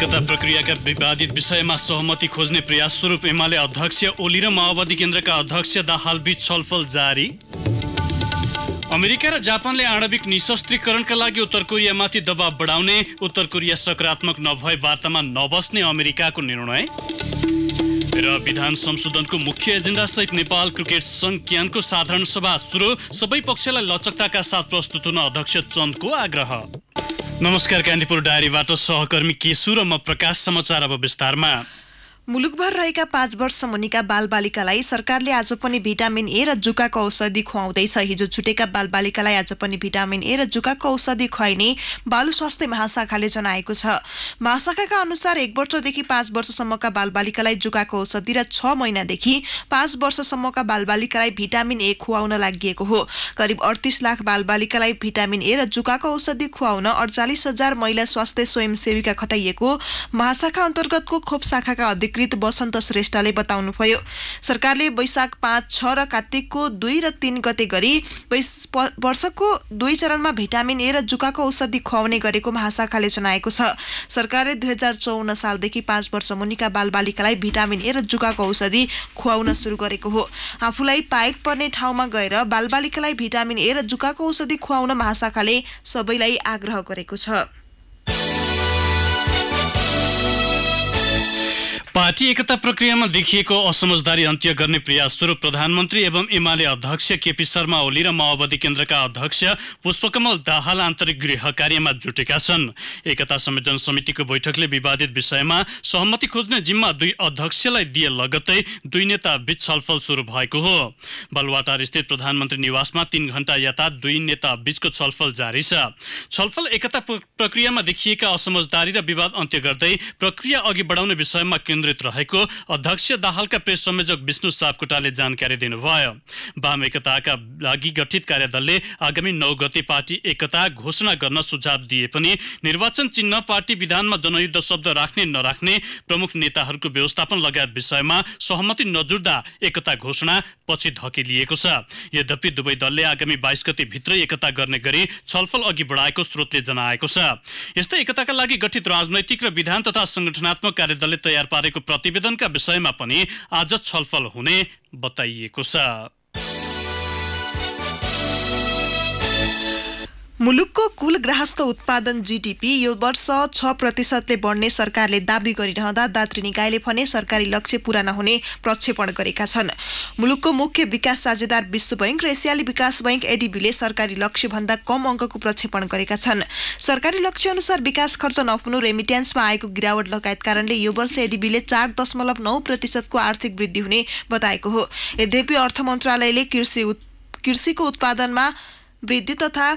नागरिकता प्रक्रियाका विवादित विषयमा सहमति खोज्ने प्रयास स्वरूप एमाले अध्यक्ष ओली र माओवादी केन्द्रका अध्यक्ष दाहालबीच छलफल जारी अमेरिका र जापानले आणविक निशस्त्रीकरणका लागि उत्तर कोरियामाथि दबाव बढाउने उत्तर कोरिया सकारात्मक नभए वार्तामा नबस्ने अमेरिकाको निर्णय र विधान संशोधनको मुख्य एजेन्डासहित नेपाल क्रिकेट संघ क्यानको साधारण सभा सुरु सबै पक्षलाई लचकताका साथ प्रस्तुत हुन अध्यक्ष चन्दको आग्रह नमस्कार कान्तिपुर डायरीबाट सहकर्मी केशु र म प्रकाश समाचार अब विस्तारमा मुलुकभर रहेका पाँच वर्ष मुनिका बालबालिकालाई सरकारले आज पनि भिटामिन ए र जुकाको औषधि खुवाउँदैछ हिजो छुटेका बालबालिकालाई आज पनि भिटामिन ए र जुकाको औषधि खुवाइने बाल स्वास्थ्य महाशाखाले जनाएको छ महाशाखाका अनुसार एक वर्षदेखि पाँच वर्षसम्मका बालबालिकालाई जुकाको औषधि र छ महिनादेखि पाँच वर्षसम्मका बालबालिकालाई भिटामिन ए खुवाउन लागि हो करिब अडतिस लाख बालबालिकालाई भिटामिन ए र जुकाको औषधि खुवाउन अडचालिस हजार महिला स्वास्थ्य स्वयंसेविका खटाइएको महाशाखा अन्तर्गतको खोप शाखाका अधिकृत अधिकृत बसन्त श्रेष्ठले बताउनुभयो सरकारले वैशाख पाँच छ र कार्तिकको दुई र तीन गते गरी वर्षको दुई चरणमा भिटामिन ए र जुकाको औषधि खुवाउने गरेको महाशाखाले जनाएको छ सरकारले दुई हजार चौन्न सालदेखि पाँच वर्ष मुनिका बालबालिकालाई भिटामिन ए र जुकाको औषधि खुवाउन सुरु गरेको हो आफूलाई पाइक पर्ने ठाउँमा गएर बालबालिकालाई भिटामिन ए र जुकाको औषधि खुवाउन महाशाखाले सबैलाई आग्रह गरेको छ पार्टी एकता प्रक्रियामा देखिएको असमझदारी अन्त्य गर्ने प्रयास स्वरूप प्रधानमन्त्री एवं एमाले अध्यक्ष केपी शर्मा ओली र माओवादी केन्द्रका अध्यक्ष पुष्पकमल दाहाल आन्तरिक गृह कार्यमा जुटेका छन् एकता संयोजन समितिको बैठकले विवादित विषयमा सहमति खोज्ने जिम्मा दुई अध्यक्षलाई दिए लगत्तै दुई नेता बीच छलफल सुरु भएको हो बलवाटार स्थित प्रधानमन्त्री निवासमा तीन घण्टा यातायात दुई नेता बीचको छलफल जारी छ छलफल एकता प्रक्रियामा देखिएका असमझदारी र विवाद अन्त्य गर्दै प्रक्रिया अघि बढाउने विषयमा केन्द्रित रहेको अध्यक्ष दाहालका प्रेस संयोजक विष्णु सापकोटाले जानकारी दिनुभयो वाम एकताका लागि गठित कार्यदलले आगामी नौ गते पार्टी एकता घोषणा गर्न सुझाव दिए पनि निर्वाचन चिन्ह पार्टी विधानमा जनयुद्ध शब्द राख्ने नराख्ने प्रमुख नेताहरूको व्यवस्थापन लगायत विषयमा सहमति नजुट्दा एकता घोषणा पछि धकिलिएको छ यद्यपि दुवै दलले आगामी बाइस गते भित्रै एकता गर्ने गरी छलफल अघि बढाएको स्रोतले जनाएको छ यस्तै एकताका लागि गठित राजनैतिक र विधान तथा संगठनात्मक कार्यदलले तयार पारे गरेको प्रतिवेदनका विषयमा पनि आज छलफल हुने बताइएको छ मुलुकको कुल ग्राहस्थ उत्पादन जिडिपी यो वर्ष छ प्रतिशतले बढ्ने सरकारले दावी गरिरहँदा दात्री निकायले भने सरकारी लक्ष्य पूरा नहुने प्रक्षेपण गरेका छन् मुलुकको मुख्य विकास साझेदार विश्व बैङ्क र एसियाली विकास बैङ्क एडिबीले सरकारी लक्ष्यभन्दा कम अङ्कको प्रक्षेपण गरेका छन् सरकारी लक्ष्य अनुसार विकास खर्च नहुनु रेमिट्यान्समा आएको गिरावट लगायत कारणले यो वर्ष एडिबीले चार दशमलव नौ प्रतिशतको आर्थिक वृद्धि हुने बताएको हो यद्यपि अर्थ मन्त्रालयले कृषि कृषिको उत्पादनमा वृद्धि तथा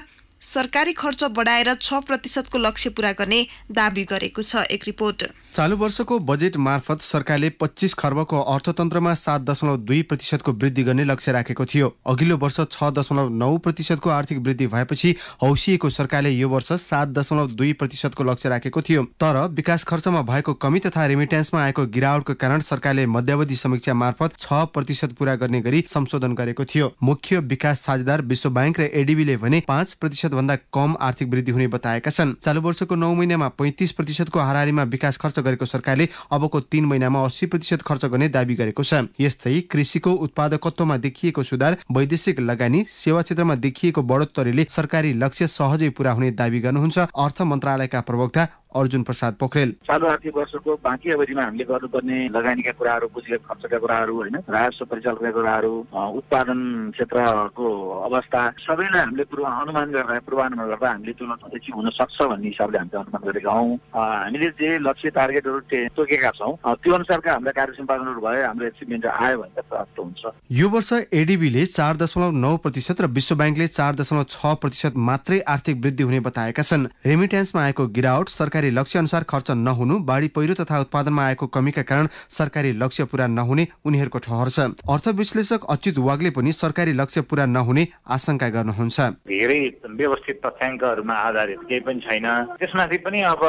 सरकारी खर्च बढाएर छ प्रतिशतको लक्ष्य पूरा गर्ने दावी गरेको छ एक रिपोर्ट चालु वर्षको बजेट मार्फत सरकारले पच्चिस खर्बको अर्थतन्त्रमा सात दशमलव दुई प्रतिशतको वृद्धि गर्ने लक्ष्य राखेको थियो अघिल्लो वर्ष छ दशमलव नौ प्रतिशतको आर्थिक वृद्धि भएपछि हौसिएको सरकारले यो वर्ष सात दशमलव दुई प्रतिशतको लक्ष्य राखेको थियो तर विकास खर्चमा भएको कमी तथा रेमिट्यान्समा आएको गिरावटको कारण सरकारले मध्यावधि समीक्षा मार्फत छ प्रतिशत पुरा गर्ने गरी संशोधन गरेको थियो मुख्य विकास साझेदार विश्व ब्याङ्क र एडिबीले भने पाँच भन्दा कम आर्थिक वृद्धि हुने बताएका छन् चालु वर्षको नौ महिनामा पैँतिस प्रतिशतको हारिमा विकास खर्च गरेको सरकारले अबको तीन महिनामा अस्सी प्रतिशत खर्च गर्ने दावी गरेको छ यस्तै कृषिको उत्पादकत्वमा देखिएको सुधार वैदेशिक लगानी सेवा क्षेत्रमा देखिएको बढोत्तरीले सरकारी लक्ष्य सहजै पूरा हुने दावी गर्नुहुन्छ अर्थ मन्त्रालयका प्रवक्ता अर्जुन प्रसाद पोखरेल चालु आर्थिक वर्षको बाँकी अवधिमा हामीले गर्नुपर्ने लगानीका कुराहरू पुँजीगत खर्चका कुराहरू होइन राजस्व परिचालनका कुराहरू उत्पादन क्षेत्रको अवस्था सबैलाई हामीले पूर्व अनुमान गर्दा पूर्वानुमान गर्दा हामीले तुलना हुन सक्छ भन्ने हिसाबले हामीले अनुमान गरेका हौँ हामीले जे लक्ष्य टार्गेटहरू तोकेका छौँ त्यो अनुसारका हाम्रा कार्य सम्पादनहरू भयो हाम्रो एचिभमेन्ट आयो भने प्राप्त हुन्छ यो वर्ष एडिबीले चार दशमलव नौ प्रतिशत र विश्व ब्याङ्कले चार दशमलव छ प्रतिशत मात्रै आर्थिक वृद्धि हुने बताएका छन् रेमिटेन्समा आएको गिरावट सरकार सरकारी अनुसार खर्च नहुनु बाढी पहिरो तथा उत्पादनमा आएको कमीका कारण सरकारी लक्ष्य पूरा नहुने उनीहरूको ठहर छ अर्थ विश्लेषक अच्युत वागले पनि सरकारी लक्ष्य पूरा नहुने आशंका गर्नुहुन्छ धेरै व्यवस्थित तथ्याङ्कहरूमा आधारित केही पनि छैन त्यसमाथि पनि अब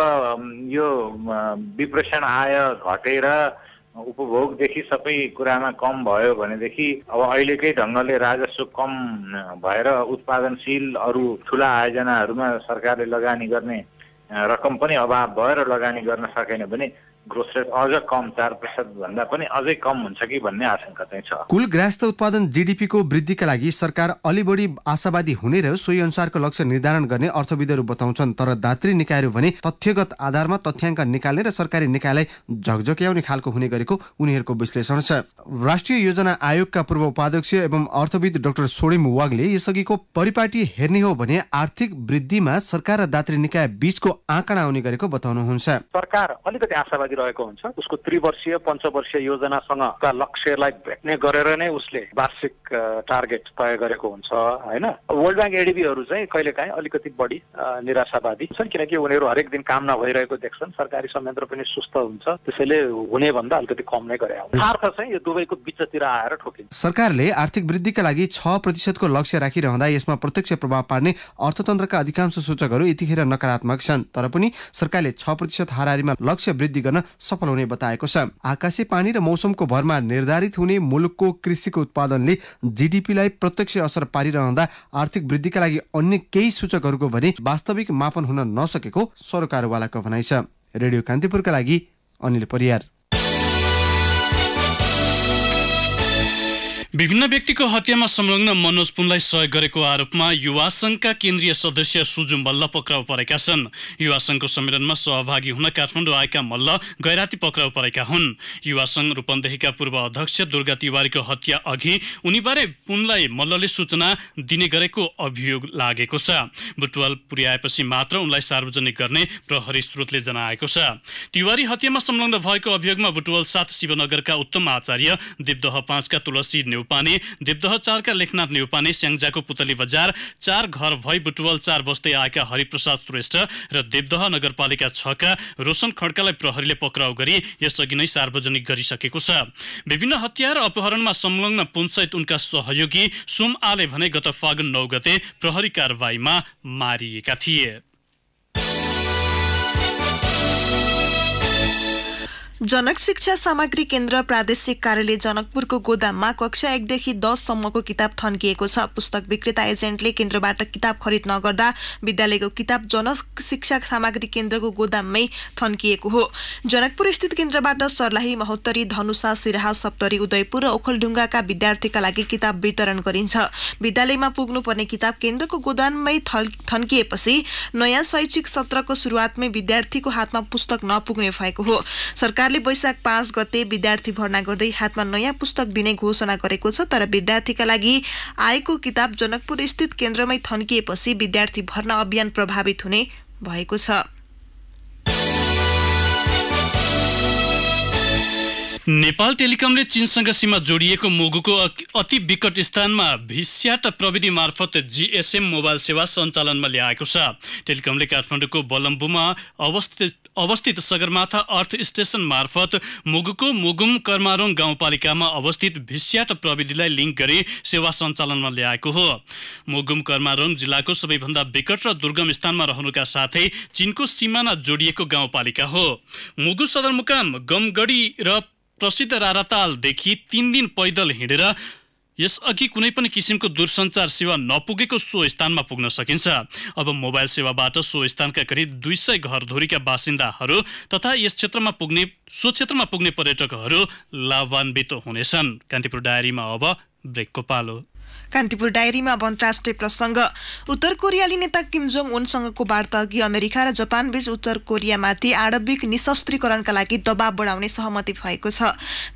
यो विप्रेषण आय घटेर उपभोगदेखि सबै कुरामा कम भयो भनेदेखि अब अहिलेकै ढङ्गले राजस्व कम भएर उत्पादनशील अरू ठुला आयोजनाहरूमा सरकारले लगानी गर्ने रकम पनि अभाव भएर लगानी गर्न सकेन भने ग्रोथ रेट अझ कम चार प्रतिशत भन्दा पनि अझै कम हुन्छ कि भन्ने आशंका चाहिँ छ कुल ग्रास्त उत्पादन जिडिपीको वृद्धिका लागि सरकार अलि बढी आशावादी हुने र सोही अनुसारको लक्ष्य निर्धारण गर्ने अर्थविदहरू बताउँछन् तर दात्री निकायहरू भने तथ्यगत आधारमा तथ्याङ्क निकाल्ने र सरकारी निकायलाई झकझक्याउने खालको हुने गरेको उनीहरूको विश्लेषण छ राष्ट्रिय योजना आयोगका पूर्व उपाध्यक्ष एवं अर्थविद डाक्टर सोडिम वागले यसअघिको परिपाटी हेर्ने हो भने आर्थिक वृद्धिमा सरकार र दात्री निकाय बीचको आँकडा आउने गरेको बताउनुहुन्छ सरकार अलिकति आशावादी लागिरहेको हुन्छ उसको त्रिवर्षीय पञ्चवर्षीय योजनासँगका लक्ष्यलाई भेट्ने गरेर नै उसले वार्षिक टार्गेट तय गरेको हुन्छ होइन वर्ल्ड ब्याङ्क एडिबीहरू चाहिँ कहिलेकाहीँ अलिकति बढी निराशावादी छन् किनकि उनीहरू हरेक दिन काम नभइरहेको देख्छन् सरकारी संयन्त्र पनि सुस्त हुन्छ त्यसैले हुने भन्दा अलिकति कम नै गरे अर्थ चाहिँ यो दुवैको बिचतिर आएर ठोकिन्छ सरकारले आर्थिक वृद्धिका लागि छ प्रतिशतको लक्ष्य राखिरहँदा यसमा प्रत्यक्ष प्रभाव पार्ने अर्थतन्त्रका अधिकांश सूचकहरू यतिखेर नकारात्मक छन् तर पनि सरकारले छ प्रतिशत हारिमा लक्ष्य वृद्धि गर्न सफल हुने बताएको छ आकाशे पानी र मौसमको भरमा निर्धारित हुने मुलुकको कृषिको उत्पादनले जिडिपीलाई प्रत्यक्ष असर पारिरहँदा आर्थिक वृद्धिका लागि अन्य केही सूचकहरूको भने वास्तविक मापन हुन नसकेको सरकारवालाको भनाइ छ रेडियो कान्तिपुरका लागि अनिल परियार विभिन्न व्यक्तिको हत्यामा संलग्न मनोज पुनलाई सहयोग गरेको आरोपमा युवा संघका केन्द्रीय सदस्य सुजुम मल्ल पक्राउ परेका छन् युवा संघको सम्मेलनमा सहभागी हुन काठमाडौँ आएका मल्ल गैराती पक्राउ परेका हुन् युवा संघ रूपन्देहीका पूर्व अध्यक्ष दुर्गा तिवारीको हत्या अघि उनीबारे पुनलाई मल्लले सूचना दिने गरेको अभियोग लागेको छ बुटवाल पुर्याएपछि मात्र उनलाई सार्वजनिक गर्ने प्रहरी स्रोतले जनाएको छ तिवारी हत्यामा संलग्न भएको अभियोगमा बुटवल सात शिवनगरका उत्तम आचार्य देवदह पाँचका तुलसी नेउपाने देवदह चारका लेखनाथ नेउपाने स्याङ्जाको पुतली बजार चार घर भई बुटुवल चार बस्दै आएका हरिप्रसाद श्रेष्ठ र देवदह नगरपालिका छका रोशन खड्कालाई प्रहरीले पक्राउ गरी यसअघि नै सार्वजनिक गरिसकेको छ विभिन्न हतियार अपहरणमा संलग्न पुनसहित उनका सहयोगी सुम आले भने गत फागुन नौ गते प्रहरी कारवाहीमा मारिएका थिए जनक शिक्षा सामग्री केन्द्र प्रादेशिक कार्यालय जनकपुरको गोदाममा कक्षा एकदेखि दससम्मको किताब थन्किएको छ पुस्तक विक्रेता एजेन्टले केन्द्रबाट किताब खरिद नगर्दा विद्यालयको किताब जनक शिक्षा सामग्री केन्द्रको गोदाममै थन्किएको हो जनकपुर स्थित केन्द्रबाट सर्लाही महोत्तरी धनुषा सिराहा सप्तरी उदयपुर र ओखलढुङ्गाका विद्यार्थीका लागि किताब वितरण गरिन्छ विद्यालयमा पुग्नुपर्ने किताब केन्द्रको गोदाममै थन्किएपछि नयाँ शैक्षिक सत्रको सुरुवातमै विद्यार्थीको हातमा पुस्तक नपुग्ने भएको हो सरकार सरकारले वैशाख पाँच गते विद्यार्थी भर्ना गर्दै हातमा नयाँ पुस्तक दिने घोषणा गरेको छ तर विद्यार्थीका लागि आएको किताब जनकपुर स्थित केन्द्रमै थन्किएपछि विद्यार्थी भर्ना अभियान प्रभावित हुने भएको छ नेपाल टेलिकमले चीनसँग सीमा जोडिएको मुगुको अति विकट स्थानमा भिस्याट प्रविधि मार्फत जिएसएम मोबाइल सेवा सञ्चालनमा ल्याएको छ टेलिकमले काठमाडौँको बलम्बुमा अवस्थित अवस्थित सगरमाथा अर्थ स्टेसन मार्फत मुगुको मुगुम कर्मारोङ गाउँपालिकामा अवस्थित भिस्याट प्रविधिलाई लिङ्क गरी सेवा सञ्चालनमा ल्याएको हो मुगुम कर्मारोङ जिल्लाको सबैभन्दा विकट र दुर्गम स्थानमा रहनुका साथै चिनको सिमाना जोडिएको गाउँपालिका हो मुगु सदरमुकाम गमगढी र प्रसिद्ध रारातालदेखि तिन दिन पैदल हिँडेर यसअघि कुनै पनि किसिमको दूरसञ्चार सेवा नपुगेको सो स्थानमा पुग्न सकिन्छ अब मोबाइल सेवाबाट सो स्थानका करिब दुई सय घरधुरीका बासिन्दाहरू तथा यस क्षेत्रमा पुग्ने सो क्षेत्रमा पुग्ने पर्यटकहरू लाभान्वित हुनेछन् कान्तिपुर डायरीमा अब ब्रेकको पालो कान्तिपुर डायरीमा अन्तर्राष्ट्रिय प्रसङ्ग उत्तर कोरियाली नेता किम जोङ उनसँगको वार्ता अघि अमेरिका र जापान बीच उत्तर कोरियामाथि आणविक निशस्त्रीकरणका लागि दबाव बढाउने सहमति भएको छ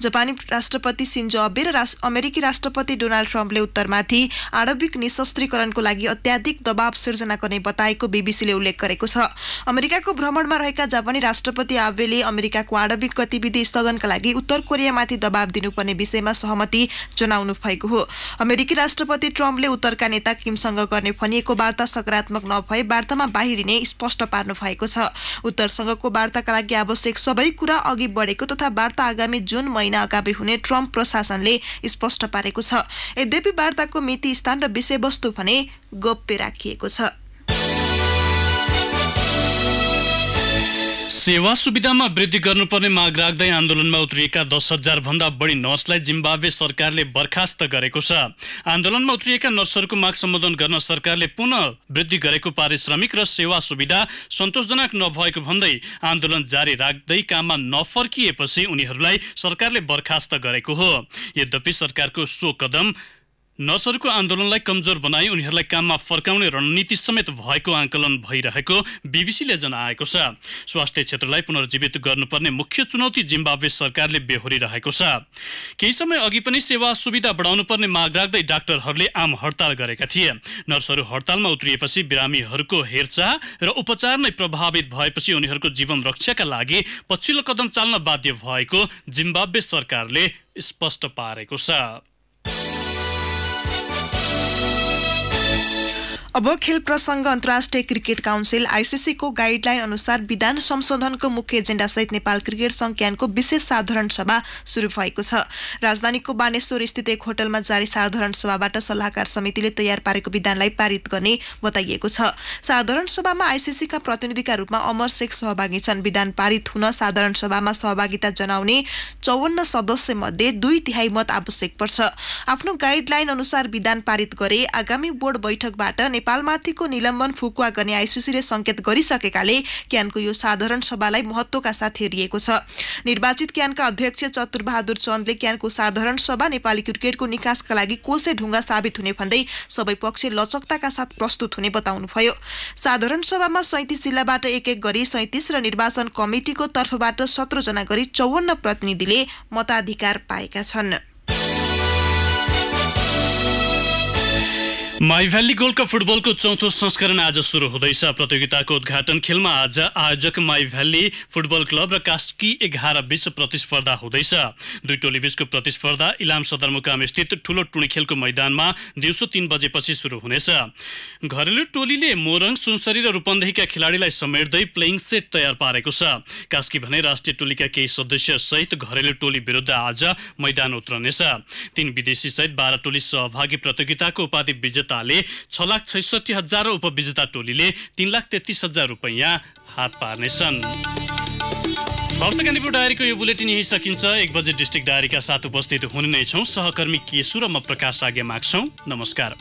जापानी राष्ट्रपति सिन्जो अबे र अमेरिकी राष्ट्रपति डोनाल्ड ट्रम्पले उत्तरमाथि आणविक निशस्त्रीकरणको लागि अत्याधिक दबाव सिर्जना गर्ने बताएको बिबिसीले उल्लेख गरेको छ अमेरिकाको भ्रमणमा रहेका जापानी राष्ट्रपति आबेले अमेरिकाको आणविक गतिविधि स्थगनका लागि उत्तर कोरियामाथि दबाव दिनुपर्ने विषयमा सहमति जनाउनु भएको हो अमेरिकी राष्ट्र राष्ट्रपति ट्रम्पले उत्तरका नेता किमसँग गर्ने भनिएको वार्ता सकारात्मक नभए वार्तामा बाहिरिने स्पष्ट पार्नु भएको छ उत्तरसँगको वार्ताका लागि आवश्यक सबै कुरा अघि बढेको तथा वार्ता आगामी जुन महिना अगावि हुने ट्रम्प प्रशासनले स्पष्ट पारेको छ यद्यपि वार्ताको मिति स्थान र विषयवस्तु भने गोप्य राखिएको छ सेवा सुविधामा वृद्धि गर्नुपर्ने माग राख्दै आन्दोलनमा उत्रिएका दस हजार भन्दा बढी नर्सलाई जिम्बावे सरकारले बर्खास्त गरेको छ आन्दोलनमा उत्रिएका नर्सहरूको माग सम्बोधन गर्न सरकारले पुनः वृद्धि गरेको पारिश्रमिक र सेवा सुविधा सन्तोषजनक नभएको भन्दै आन्दोलन जारी राख्दै काममा नफर्किएपछि उनीहरूलाई सरकारले बर्खास्त गरेको हो यद्यपि सरकारको सो कदम नर्सहरूको आन्दोलनलाई कमजोर बनाई उनीहरूलाई काममा फर्काउने रणनीति समेत भएको आकलन भइरहेको बिबिसीले जनाएको छ स्वास्थ्य क्षेत्रलाई पुनर्जीवित गर्नुपर्ने मुख्य चुनौती जिम्बावे सरकारले बेहोरिरहेको छ केही समय अघि पनि सेवा सुविधा बढाउनुपर्ने माग राख्दै डाक्टरहरूले आम हडताल गरेका थिए नर्सहरू हडतालमा उत्रिएपछि बिरामीहरूको हेरचाह र उपचार नै प्रभावित भएपछि उनीहरूको जीवन रक्षाका लागि पछिल्लो कदम चाल्न बाध्य भएको जिम्बाब्वे सरकारले स्पष्ट पारेको छ अब खेल प्रसङ्ग अन्तर्राष्ट्रिय क्रिकेट काउन्सिल आइसिसीको गाइडलाइन अनुसार विधान संशोधनको मुख्य एजेन्डासहित नेपाल क्रिकेट संघ क्यानको विशेष साधारण सभा सुरु भएको छ राजधानीको बानेश्वर स्थित एक होटलमा जारी साधारण सभाबाट सल्लाहकार समितिले तयार पारेको विधानलाई पारित गर्ने बताइएको छ साधारण सभामा आइसिसीका प्रतिनिधिका रूपमा अमर शेख सहभागी छन् विधान पारित हुन साधारण सभामा सहभागिता जनाउने चौवन्न सदस्य मध्ये दुई तिहाई मत आवश्यक पर्छ आफ्नो गाइडलाइन अनुसार विधान पारित गरे आगामी बोर्ड बैठकबाट नेपाल नेपालमाथिको निलम्बन फुकुवा गर्ने आइसिसीले संकेत गरिसकेकाले क्यानको यो साधारण सभालाई महत्वका साथ हेरिएको छ निर्वाचित क्यानका अध्यक्ष चतुरबहादुर चन्दले क्यानको साधारण सभा नेपाली क्रिकेटको निकासका लागि कोसे ढुङ्गा साबित हुने भन्दै सबै पक्ष लचकताका साथ प्रस्तुत हुने बताउनुभयो साधारण सभामा सैतिस जिल्लाबाट एक एक गरी सैतिस र निर्वाचन कमिटीको तर्फबाट सत्रजना गरी चौवन्न प्रतिनिधिले मताधिकार पाएका छन् माई भ्याली गोल्डको फुटबलको चौथो संस्करण आज सुरु हुँदैछ प्रतियोगिताको उद्घाटन खेलमा आज आयोजक माई भ्याली फुटबल क्लब र कास्की एघार बीच प्रतिस्पर्धा हुँदैछ दुई टोली बीचको प्रतिस्पर्धा इलाम सदरमुकाम स्थित ठुलो टुणी खेलको मैदानमा दिउँसो तीन बजेपछि सुरु हुनेछ घरेलु टोलीले मोरङ सुनसरी र रूपन्देहीका खेलाडीलाई समेट्दै प्लेइङ सेट तयार पारेको छ कास्की भने राष्ट्रिय टोलीका केही सदस्य सहित घरेलु टोली विरुद्ध आज मैदान उत्रनेछ तीन विदेशी सहित बाह्र टोली सहभागी प्रतियोगिताको उपाधि विजेता विजेताले छ लाख छैसठी हजार र उपविजेता टोलीले तिन लाख तेत्तिस हजार रुपैयाँ हात पार्नेछन् हस्त कान्तिपुर डायरीको यो बुलेटिन यही सकिन्छ एक बजे डिस्ट्रिक्ट डायरीका साथ उपस्थित हुने नै छौँ सहकर्मी केसु र म प्रकाश आज्ञा माग्छौँ नमस्कार